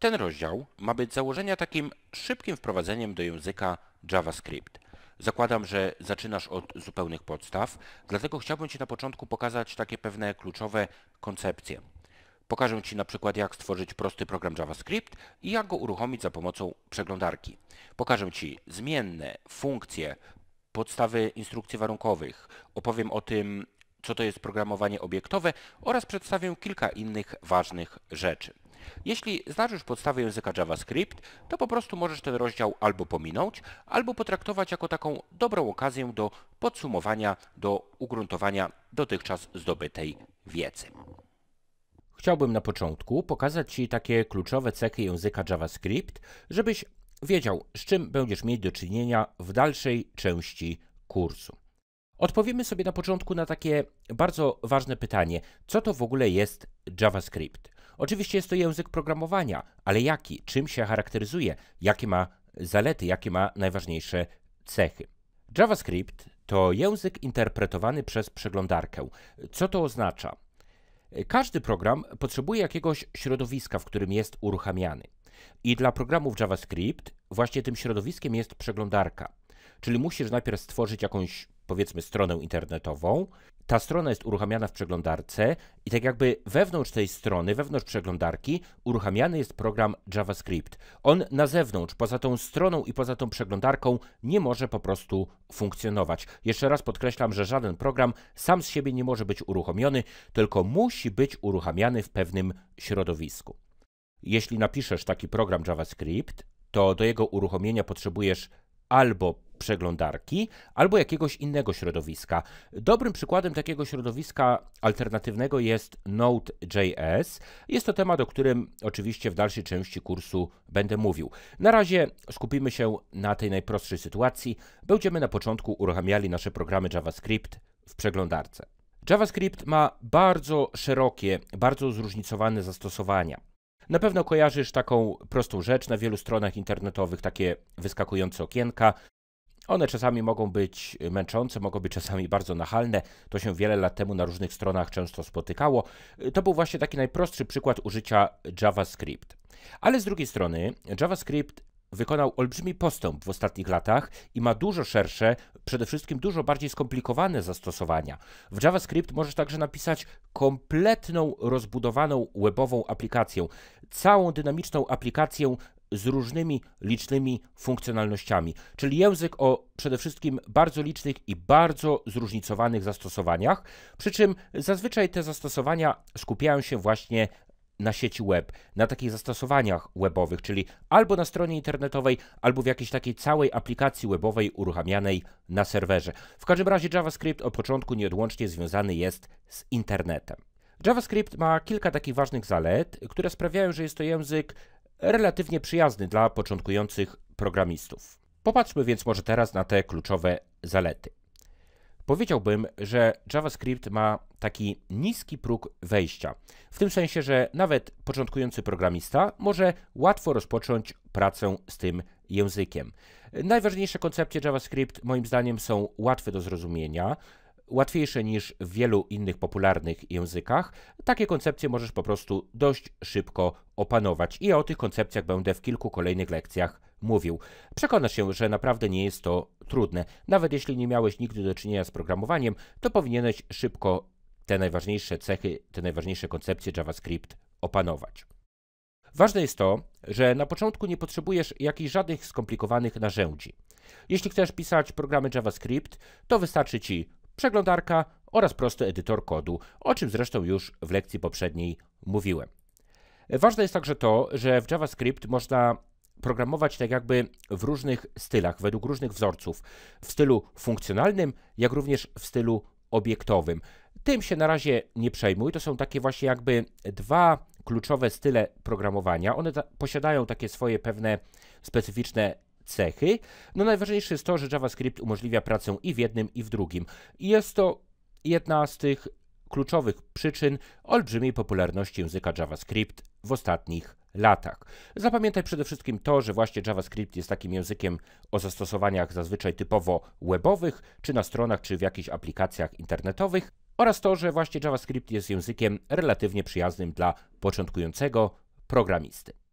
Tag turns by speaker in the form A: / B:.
A: Ten rozdział ma być założenia takim szybkim wprowadzeniem do języka JavaScript. Zakładam, że zaczynasz od zupełnych podstaw, dlatego chciałbym Ci na początku pokazać takie pewne kluczowe koncepcje. Pokażę Ci na przykład jak stworzyć prosty program JavaScript i jak go uruchomić za pomocą przeglądarki. Pokażę Ci zmienne, funkcje, podstawy instrukcji warunkowych, opowiem o tym co to jest programowanie obiektowe oraz przedstawię kilka innych ważnych rzeczy. Jeśli znasz już podstawę języka JavaScript, to po prostu możesz ten rozdział albo pominąć, albo potraktować jako taką dobrą okazję do podsumowania, do ugruntowania dotychczas zdobytej wiedzy. Chciałbym na początku pokazać Ci takie kluczowe cechy języka JavaScript, żebyś wiedział, z czym będziesz mieć do czynienia w dalszej części kursu. Odpowiemy sobie na początku na takie bardzo ważne pytanie, co to w ogóle jest JavaScript. Oczywiście jest to język programowania, ale jaki, czym się charakteryzuje, jakie ma zalety, jakie ma najważniejsze cechy. JavaScript to język interpretowany przez przeglądarkę. Co to oznacza? Każdy program potrzebuje jakiegoś środowiska, w którym jest uruchamiany. I dla programów JavaScript właśnie tym środowiskiem jest przeglądarka. Czyli musisz najpierw stworzyć jakąś powiedzmy stronę internetową. Ta strona jest uruchamiana w przeglądarce i tak jakby wewnątrz tej strony, wewnątrz przeglądarki uruchamiany jest program JavaScript. On na zewnątrz, poza tą stroną i poza tą przeglądarką nie może po prostu funkcjonować. Jeszcze raz podkreślam, że żaden program sam z siebie nie może być uruchomiony, tylko musi być uruchamiany w pewnym środowisku. Jeśli napiszesz taki program JavaScript, to do jego uruchomienia potrzebujesz albo przeglądarki albo jakiegoś innego środowiska. Dobrym przykładem takiego środowiska alternatywnego jest Node.js. Jest to temat, o którym oczywiście w dalszej części kursu będę mówił. Na razie skupimy się na tej najprostszej sytuacji. Będziemy na początku uruchamiali nasze programy JavaScript w przeglądarce. JavaScript ma bardzo szerokie, bardzo zróżnicowane zastosowania. Na pewno kojarzysz taką prostą rzecz na wielu stronach internetowych, takie wyskakujące okienka, one czasami mogą być męczące, mogą być czasami bardzo nachalne. To się wiele lat temu na różnych stronach często spotykało. To był właśnie taki najprostszy przykład użycia JavaScript. Ale z drugiej strony JavaScript wykonał olbrzymi postęp w ostatnich latach i ma dużo szersze, przede wszystkim dużo bardziej skomplikowane zastosowania. W JavaScript możesz także napisać kompletną, rozbudowaną webową aplikację, całą dynamiczną aplikację z różnymi licznymi funkcjonalnościami. Czyli język o przede wszystkim bardzo licznych i bardzo zróżnicowanych zastosowaniach, przy czym zazwyczaj te zastosowania skupiają się właśnie na sieci web, na takich zastosowaniach webowych, czyli albo na stronie internetowej, albo w jakiejś takiej całej aplikacji webowej uruchamianej na serwerze. W każdym razie JavaScript od początku nieodłącznie związany jest z internetem. JavaScript ma kilka takich ważnych zalet, które sprawiają, że jest to język relatywnie przyjazny dla początkujących programistów. Popatrzmy więc może teraz na te kluczowe zalety. Powiedziałbym, że JavaScript ma taki niski próg wejścia, w tym sensie, że nawet początkujący programista może łatwo rozpocząć pracę z tym językiem. Najważniejsze koncepcje JavaScript moim zdaniem są łatwe do zrozumienia, łatwiejsze niż w wielu innych popularnych językach, takie koncepcje możesz po prostu dość szybko opanować. I ja o tych koncepcjach będę w kilku kolejnych lekcjach mówił. Przekonasz się, że naprawdę nie jest to trudne. Nawet jeśli nie miałeś nigdy do czynienia z programowaniem, to powinieneś szybko te najważniejsze cechy, te najważniejsze koncepcje JavaScript opanować. Ważne jest to, że na początku nie potrzebujesz jakichś żadnych skomplikowanych narzędzi. Jeśli chcesz pisać programy JavaScript, to wystarczy ci przeglądarka oraz prosty edytor kodu, o czym zresztą już w lekcji poprzedniej mówiłem. Ważne jest także to, że w JavaScript można programować tak jakby w różnych stylach, według różnych wzorców, w stylu funkcjonalnym, jak również w stylu obiektowym. Tym się na razie nie przejmuj. To są takie właśnie jakby dwa kluczowe style programowania. One posiadają takie swoje pewne specyficzne cechy. No najważniejsze jest to, że JavaScript umożliwia pracę i w jednym, i w drugim. I jest to jedna z tych kluczowych przyczyn olbrzymiej popularności języka JavaScript w ostatnich latach. Zapamiętaj przede wszystkim to, że właśnie JavaScript jest takim językiem o zastosowaniach zazwyczaj typowo webowych, czy na stronach, czy w jakichś aplikacjach internetowych, oraz to, że właśnie JavaScript jest językiem relatywnie przyjaznym dla początkującego programisty.